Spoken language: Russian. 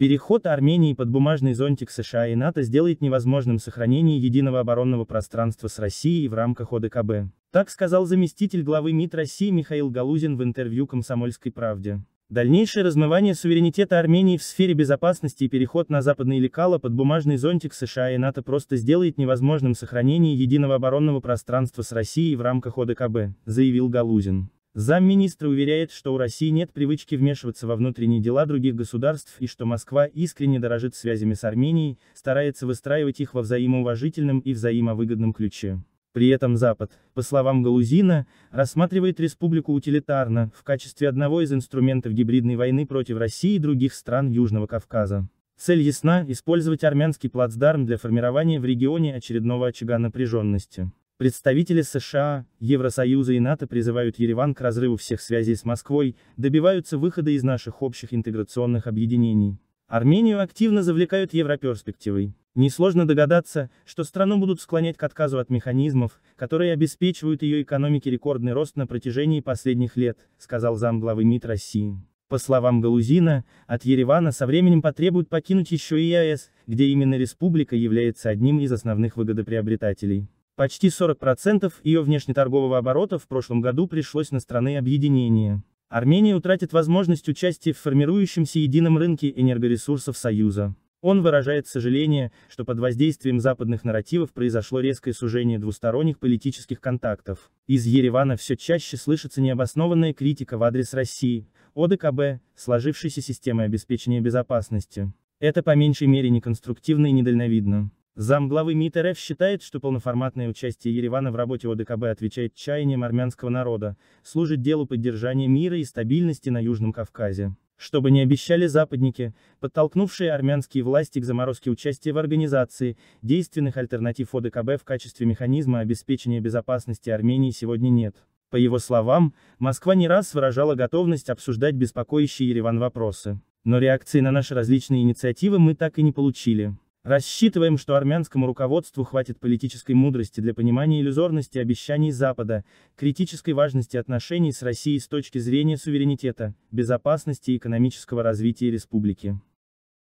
Переход Армении под бумажный зонтик США и НАТО сделает невозможным сохранение единого оборонного пространства с Россией в рамках ОДКБ. Так сказал заместитель главы МИД России Михаил Галузин в интервью «Комсомольской правде». Дальнейшее размывание суверенитета Армении в сфере безопасности и переход на западные лекала под бумажный зонтик США и НАТО просто сделает невозможным сохранение единого оборонного пространства с Россией в рамках ОДКБ, заявил Галузин. Замминистра уверяет, что у России нет привычки вмешиваться во внутренние дела других государств и что Москва искренне дорожит связями с Арменией, старается выстраивать их во взаимоуважительном и взаимовыгодном ключе. При этом Запад, по словам Галузина, рассматривает республику утилитарно, в качестве одного из инструментов гибридной войны против России и других стран Южного Кавказа. Цель ясна – использовать армянский плацдарм для формирования в регионе очередного очага напряженности. Представители США, Евросоюза и НАТО призывают Ереван к разрыву всех связей с Москвой, добиваются выхода из наших общих интеграционных объединений. Армению активно завлекают европерспективой. Несложно догадаться, что страну будут склонять к отказу от механизмов, которые обеспечивают ее экономике рекордный рост на протяжении последних лет, сказал замглавы МИД России. По словам Галузина, от Еревана со временем потребуют покинуть еще и ЕАЭС, где именно республика является одним из основных выгодоприобретателей. Почти 40% ее внешнеторгового оборота в прошлом году пришлось на страны объединения. Армения утратит возможность участия в формирующемся едином рынке энергоресурсов Союза. Он выражает сожаление, что под воздействием западных нарративов произошло резкое сужение двусторонних политических контактов. Из Еревана все чаще слышится необоснованная критика в адрес России, ОДКБ, сложившейся системы обеспечения безопасности. Это по меньшей мере неконструктивно и недальновидно. Замглавы МИД РФ считает, что полноформатное участие Еревана в работе ОДКБ отвечает чаяниям армянского народа, служит делу поддержания мира и стабильности на Южном Кавказе. Чтобы не обещали западники, подтолкнувшие армянские власти к заморозке участия в организации, действенных альтернатив ОДКБ в качестве механизма обеспечения безопасности Армении сегодня нет. По его словам, Москва не раз выражала готовность обсуждать беспокоящие Ереван вопросы. Но реакции на наши различные инициативы мы так и не получили. Рассчитываем, что армянскому руководству хватит политической мудрости для понимания иллюзорности обещаний Запада, критической важности отношений с Россией с точки зрения суверенитета, безопасности и экономического развития республики.